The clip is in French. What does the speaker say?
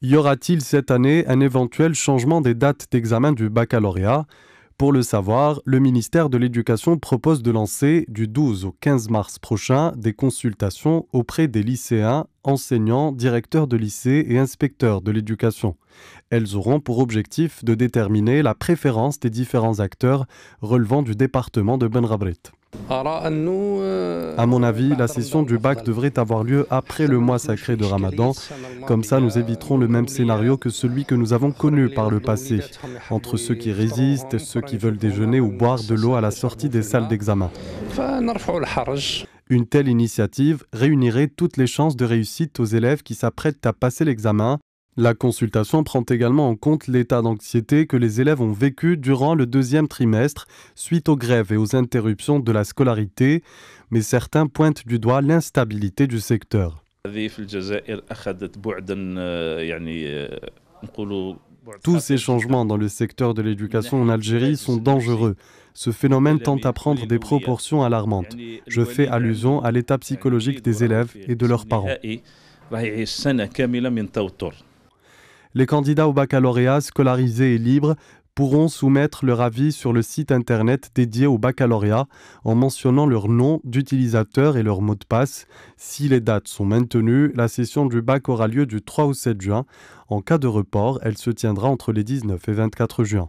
Y aura-t-il cette année un éventuel changement des dates d'examen du baccalauréat Pour le savoir, le ministère de l'Éducation propose de lancer du 12 au 15 mars prochain des consultations auprès des lycéens, enseignants, directeurs de lycée et inspecteurs de l'éducation. Elles auront pour objectif de déterminer la préférence des différents acteurs relevant du département de Benrabrit. À mon avis, la session du bac devrait avoir lieu après le mois sacré de Ramadan. Comme ça, nous éviterons le même scénario que celui que nous avons connu par le passé, entre ceux qui résistent et ceux qui veulent déjeuner ou boire de l'eau à la sortie des salles d'examen. Une telle initiative réunirait toutes les chances de réussite aux élèves qui s'apprêtent à passer l'examen la consultation prend également en compte l'état d'anxiété que les élèves ont vécu durant le deuxième trimestre suite aux grèves et aux interruptions de la scolarité, mais certains pointent du doigt l'instabilité du secteur. Tous ces changements dans le secteur de l'éducation en Algérie sont dangereux. Ce phénomène tend à prendre des proportions alarmantes. Je fais allusion à l'état psychologique des élèves et de leurs parents les candidats au baccalauréat scolarisés et libres pourront soumettre leur avis sur le site internet dédié au baccalauréat en mentionnant leur nom d'utilisateur et leur mot de passe. Si les dates sont maintenues, la session du bac aura lieu du 3 au 7 juin. En cas de report, elle se tiendra entre les 19 et 24 juin.